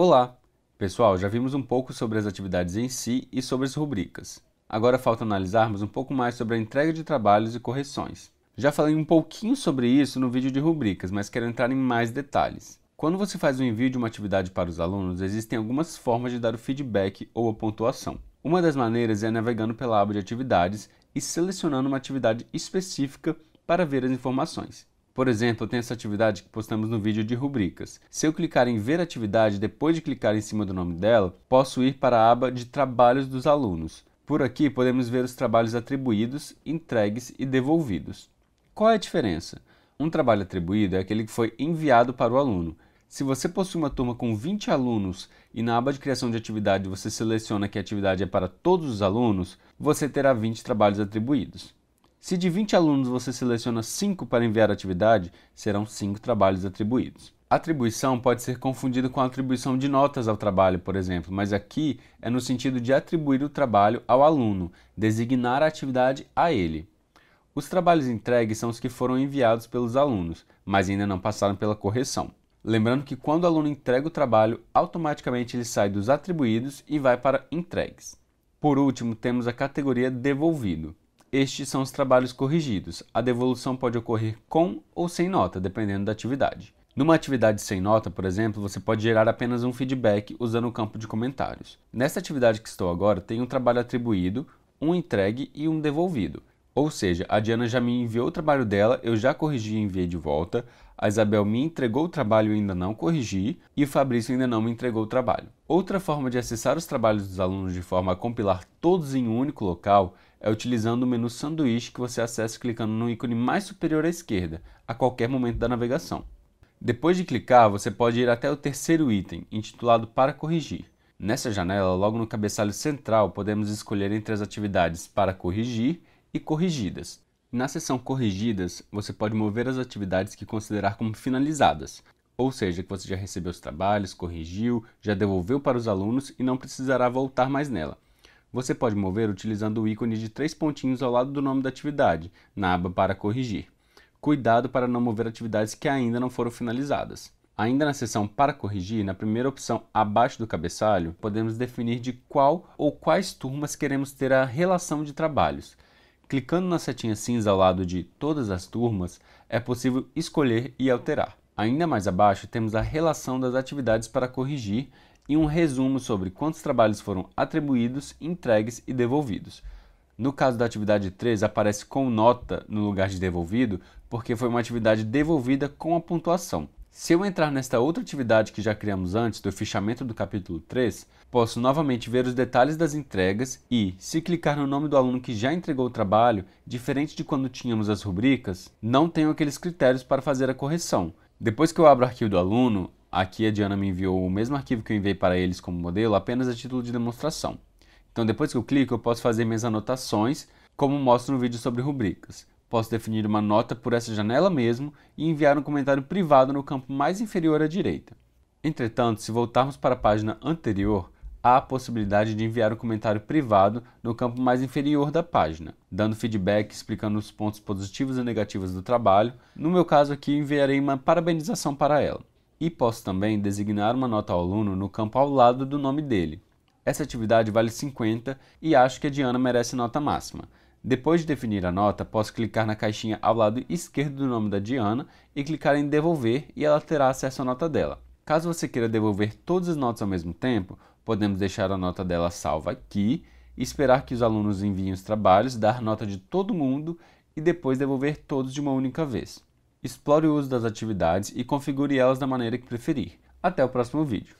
Olá! Pessoal, já vimos um pouco sobre as atividades em si e sobre as rubricas. Agora falta analisarmos um pouco mais sobre a entrega de trabalhos e correções. Já falei um pouquinho sobre isso no vídeo de rubricas, mas quero entrar em mais detalhes. Quando você faz o um envio de uma atividade para os alunos, existem algumas formas de dar o feedback ou a pontuação. Uma das maneiras é navegando pela aba de atividades e selecionando uma atividade específica para ver as informações. Por exemplo, tem tenho essa atividade que postamos no vídeo de rubricas. Se eu clicar em ver atividade depois de clicar em cima do nome dela, posso ir para a aba de trabalhos dos alunos. Por aqui podemos ver os trabalhos atribuídos, entregues e devolvidos. Qual é a diferença? Um trabalho atribuído é aquele que foi enviado para o aluno. Se você possui uma turma com 20 alunos e na aba de criação de atividade você seleciona que a atividade é para todos os alunos, você terá 20 trabalhos atribuídos. Se de 20 alunos você seleciona 5 para enviar a atividade, serão 5 trabalhos atribuídos. Atribuição pode ser confundida com a atribuição de notas ao trabalho, por exemplo, mas aqui é no sentido de atribuir o trabalho ao aluno, designar a atividade a ele. Os trabalhos entregues são os que foram enviados pelos alunos, mas ainda não passaram pela correção. Lembrando que quando o aluno entrega o trabalho, automaticamente ele sai dos atribuídos e vai para entregues. Por último, temos a categoria devolvido estes são os trabalhos corrigidos. A devolução pode ocorrer com ou sem nota, dependendo da atividade. Numa atividade sem nota, por exemplo, você pode gerar apenas um feedback usando o campo de comentários. Nesta atividade que estou agora, tem um trabalho atribuído, um entregue e um devolvido. Ou seja, a Diana já me enviou o trabalho dela, eu já corrigi e enviei de volta, a Isabel me entregou o trabalho e ainda não corrigi, e o Fabrício ainda não me entregou o trabalho. Outra forma de acessar os trabalhos dos alunos de forma a compilar todos em um único local é utilizando o menu sanduíche que você acessa clicando no ícone mais superior à esquerda, a qualquer momento da navegação. Depois de clicar, você pode ir até o terceiro item, intitulado Para Corrigir. Nessa janela, logo no cabeçalho central, podemos escolher entre as atividades Para Corrigir e corrigidas. Na seção corrigidas, você pode mover as atividades que considerar como finalizadas, ou seja, que você já recebeu os trabalhos, corrigiu, já devolveu para os alunos e não precisará voltar mais nela. Você pode mover utilizando o ícone de três pontinhos ao lado do nome da atividade, na aba para corrigir. Cuidado para não mover atividades que ainda não foram finalizadas. Ainda na seção para corrigir, na primeira opção abaixo do cabeçalho, podemos definir de qual ou quais turmas queremos ter a relação de trabalhos. Clicando na setinha cinza ao lado de Todas as turmas, é possível escolher e alterar. Ainda mais abaixo temos a relação das atividades para corrigir e um resumo sobre quantos trabalhos foram atribuídos, entregues e devolvidos. No caso da atividade 3, aparece com nota no lugar de devolvido, porque foi uma atividade devolvida com a pontuação. Se eu entrar nesta outra atividade que já criamos antes, do fichamento do capítulo 3, posso novamente ver os detalhes das entregas e, se clicar no nome do aluno que já entregou o trabalho, diferente de quando tínhamos as rubricas, não tenho aqueles critérios para fazer a correção. Depois que eu abro o arquivo do aluno, aqui a Diana me enviou o mesmo arquivo que eu enviei para eles como modelo, apenas a título de demonstração. Então depois que eu clico, eu posso fazer minhas anotações, como mostro no vídeo sobre rubricas. Posso definir uma nota por essa janela mesmo e enviar um comentário privado no campo mais inferior à direita. Entretanto, se voltarmos para a página anterior, há a possibilidade de enviar um comentário privado no campo mais inferior da página, dando feedback explicando os pontos positivos e negativos do trabalho. No meu caso aqui, enviarei uma parabenização para ela. E posso também designar uma nota ao aluno no campo ao lado do nome dele. Essa atividade vale 50 e acho que a Diana merece nota máxima. Depois de definir a nota, posso clicar na caixinha ao lado esquerdo do nome da Diana e clicar em devolver e ela terá acesso à nota dela. Caso você queira devolver todas as notas ao mesmo tempo, podemos deixar a nota dela salva aqui, esperar que os alunos enviem os trabalhos, dar nota de todo mundo e depois devolver todos de uma única vez. Explore o uso das atividades e configure elas da maneira que preferir. Até o próximo vídeo.